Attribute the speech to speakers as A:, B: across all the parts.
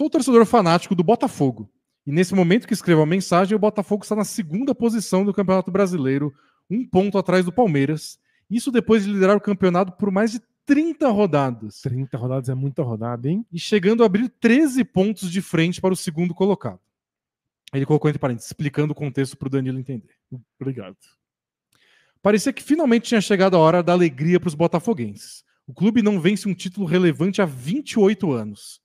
A: Sou torcedor fanático do Botafogo. E nesse momento que escrevo a mensagem, o Botafogo está na segunda posição do Campeonato Brasileiro, um ponto atrás do Palmeiras. Isso depois de liderar o campeonato por mais de 30 rodadas. 30 rodadas é muita rodada, hein? E chegando a abrir 13 pontos de frente para o segundo colocado. Ele colocou entre parênteses, explicando o contexto para o Danilo entender. Obrigado. Parecia que finalmente tinha chegado a hora da alegria para os botafoguenses. O clube não vence um título relevante há 28 anos.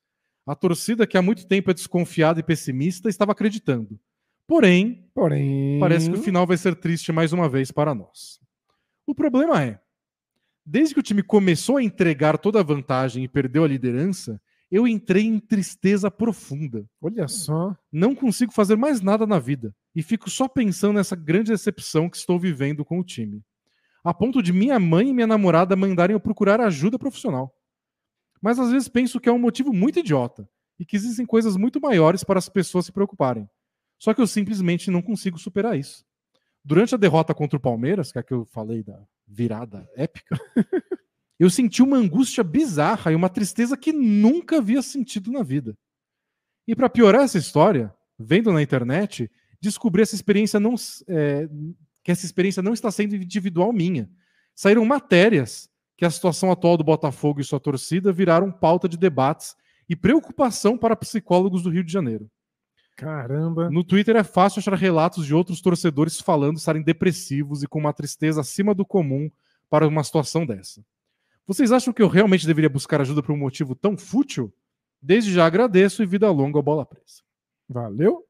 A: A torcida, que há muito tempo é desconfiada e pessimista, estava acreditando. Porém, Porém, parece que o final vai ser triste mais uma vez para nós. O problema é, desde que o time começou a entregar toda a vantagem e perdeu a liderança, eu entrei em tristeza profunda. Olha só. Não consigo fazer mais nada na vida e fico só pensando nessa grande decepção que estou vivendo com o time. A ponto de minha mãe e minha namorada mandarem eu procurar ajuda profissional mas às vezes penso que é um motivo muito idiota e que existem coisas muito maiores para as pessoas se preocuparem. Só que eu simplesmente não consigo superar isso. Durante a derrota contra o Palmeiras, que é a que eu falei da virada épica, eu senti uma angústia bizarra e uma tristeza que nunca havia sentido na vida. E para piorar essa história, vendo na internet, descobri essa experiência não, é, que essa experiência não está sendo individual minha. Saíram matérias que a situação atual do Botafogo e sua torcida viraram pauta de debates e preocupação para psicólogos do Rio de Janeiro. Caramba! No Twitter é fácil achar relatos de outros torcedores falando estarem depressivos e com uma tristeza acima do comum para uma situação dessa. Vocês acham que eu realmente deveria buscar ajuda por um motivo tão fútil? Desde já agradeço e vida longa ao Bola Presa. Valeu!